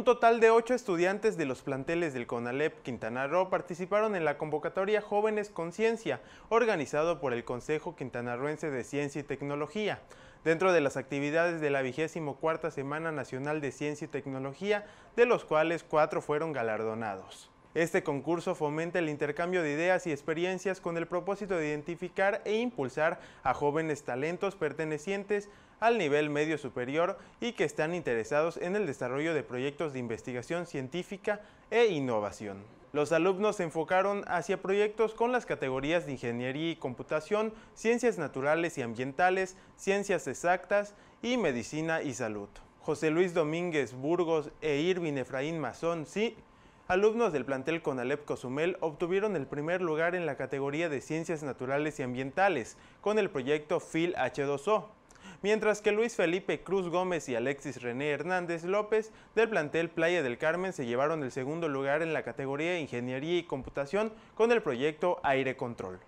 Un total de ocho estudiantes de los planteles del CONALEP Quintana Roo participaron en la convocatoria Jóvenes con Ciencia, organizado por el Consejo Quintanarruense de Ciencia y Tecnología. Dentro de las actividades de la cuarta Semana Nacional de Ciencia y Tecnología, de los cuales cuatro fueron galardonados. Este concurso fomenta el intercambio de ideas y experiencias con el propósito de identificar e impulsar a jóvenes talentos pertenecientes al nivel medio superior y que están interesados en el desarrollo de proyectos de investigación científica e innovación. Los alumnos se enfocaron hacia proyectos con las categorías de ingeniería y computación, ciencias naturales y ambientales, ciencias exactas y medicina y salud. José Luis Domínguez Burgos e Irvin Efraín Mazón, sí, alumnos del plantel Conalep Cozumel obtuvieron el primer lugar en la categoría de Ciencias Naturales y Ambientales con el proyecto h 2 o mientras que Luis Felipe Cruz Gómez y Alexis René Hernández López del plantel Playa del Carmen se llevaron el segundo lugar en la categoría Ingeniería y Computación con el proyecto Aire Control.